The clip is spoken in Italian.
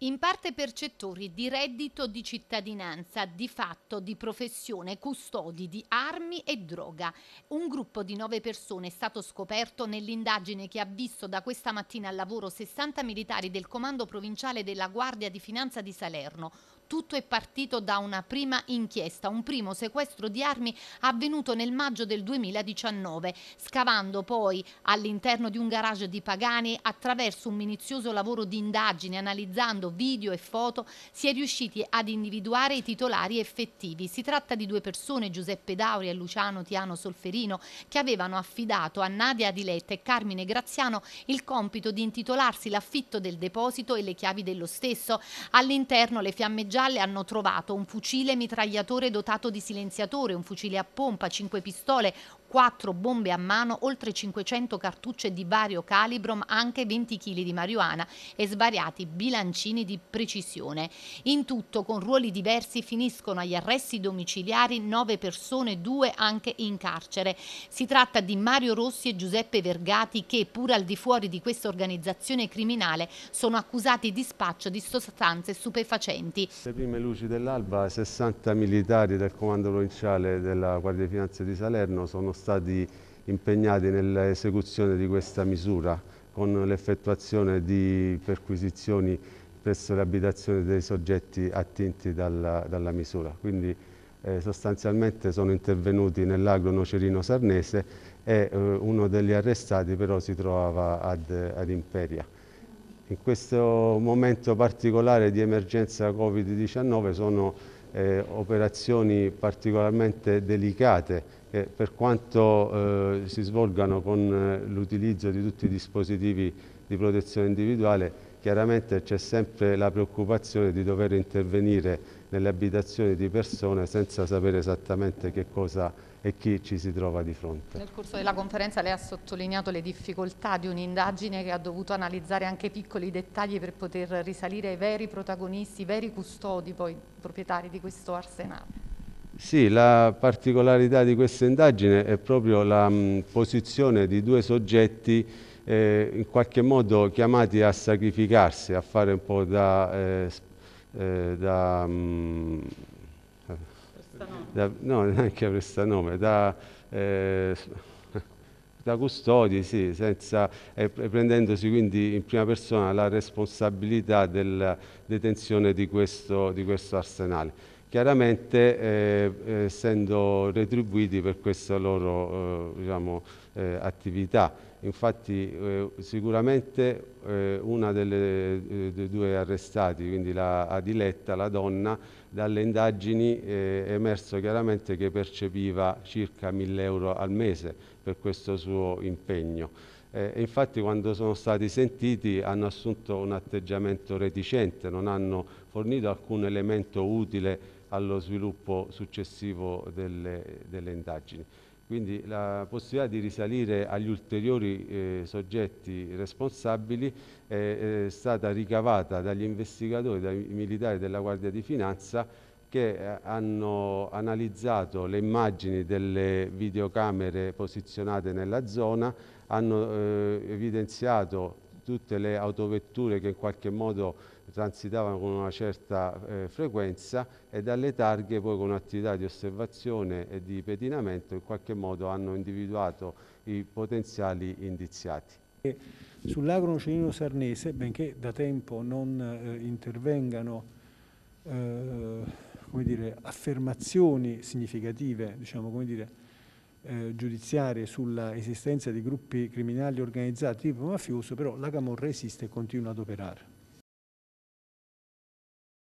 In parte percettori di reddito di cittadinanza, di fatto di professione custodi di armi e droga. Un gruppo di nove persone è stato scoperto nell'indagine che ha visto da questa mattina al lavoro 60 militari del Comando Provinciale della Guardia di Finanza di Salerno. Tutto è partito da una prima inchiesta, un primo sequestro di armi avvenuto nel maggio del 2019, scavando poi all'interno di un garage di Pagani attraverso un minizioso lavoro di indagine, analizzando analizzando video e foto, si è riusciti ad individuare i titolari effettivi. Si tratta di due persone, Giuseppe Dauri e Luciano Tiano Solferino, che avevano affidato a Nadia Diletta e Carmine Graziano il compito di intitolarsi l'affitto del deposito e le chiavi dello stesso. All'interno le fiamme gialle hanno trovato un fucile mitragliatore dotato di silenziatore, un fucile a pompa, cinque pistole, 4 bombe a mano, oltre 500 cartucce di vario calibro, anche 20 kg di marijuana e svariati bilancini di precisione. In tutto, con ruoli diversi, finiscono agli arresti domiciliari 9 persone, 2 anche in carcere. Si tratta di Mario Rossi e Giuseppe Vergati che, pur al di fuori di questa organizzazione criminale, sono accusati di spaccio di sostanze stupefacenti. Le prime luci dell'alba, 60 militari del comando provinciale della Guardia di Finanza di Salerno sono stati stati impegnati nell'esecuzione di questa misura con l'effettuazione di perquisizioni presso le abitazioni dei soggetti attinti dalla, dalla misura. Quindi eh, sostanzialmente sono intervenuti nell'agro nocerino sarnese e eh, uno degli arrestati però si trovava ad, ad Imperia. In questo momento particolare di emergenza Covid-19 sono eh, operazioni particolarmente delicate che per quanto eh, si svolgano con eh, l'utilizzo di tutti i dispositivi di protezione individuale, chiaramente c'è sempre la preoccupazione di dover intervenire nelle abitazioni di persone senza sapere esattamente che cosa e chi ci si trova di fronte. Nel corso della conferenza lei ha sottolineato le difficoltà di un'indagine che ha dovuto analizzare anche piccoli dettagli per poter risalire ai veri protagonisti, ai veri custodi, poi proprietari di questo arsenale. Sì, la particolarità di questa indagine è proprio la mh, posizione di due soggetti eh, in qualche modo chiamati a sacrificarsi, a fare un po' da... Eh, eh da, mh, da no, neanche a prestanome, da, eh, da custodi, sì, senza, eh, prendendosi quindi in prima persona la responsabilità della detenzione di questo, di questo arsenale chiaramente eh, eh, essendo retribuiti per questa loro eh, diciamo, eh, attività. Infatti eh, sicuramente eh, una delle due arrestati, quindi la Adiletta, la donna, dalle indagini è emerso chiaramente che percepiva circa 1000 euro al mese per questo suo impegno. Eh, infatti quando sono stati sentiti hanno assunto un atteggiamento reticente, non hanno fornito alcun elemento utile allo sviluppo successivo delle, delle indagini. Quindi la possibilità di risalire agli ulteriori eh, soggetti responsabili è, è, eh, stata ricavata dagli investigatori, dai militari della Guardia di Finanza che eh, hanno analizzato le immagini delle videocamere posizionate nella zona, hanno eh, evidenziato tutte le autovetture che in qualche modo transitavano con una certa eh, frequenza e dalle targhe poi con attività di osservazione e di pedinamento in qualche modo hanno individuato i potenziali indiziati. Sull'agro nocerino sarnese, benché da tempo non eh, intervengano eh, dire, affermazioni significative, diciamo, come dire, eh, giudiziarie sull'esistenza di gruppi criminali organizzati tipo mafioso, però la Camorra esiste e continua ad operare.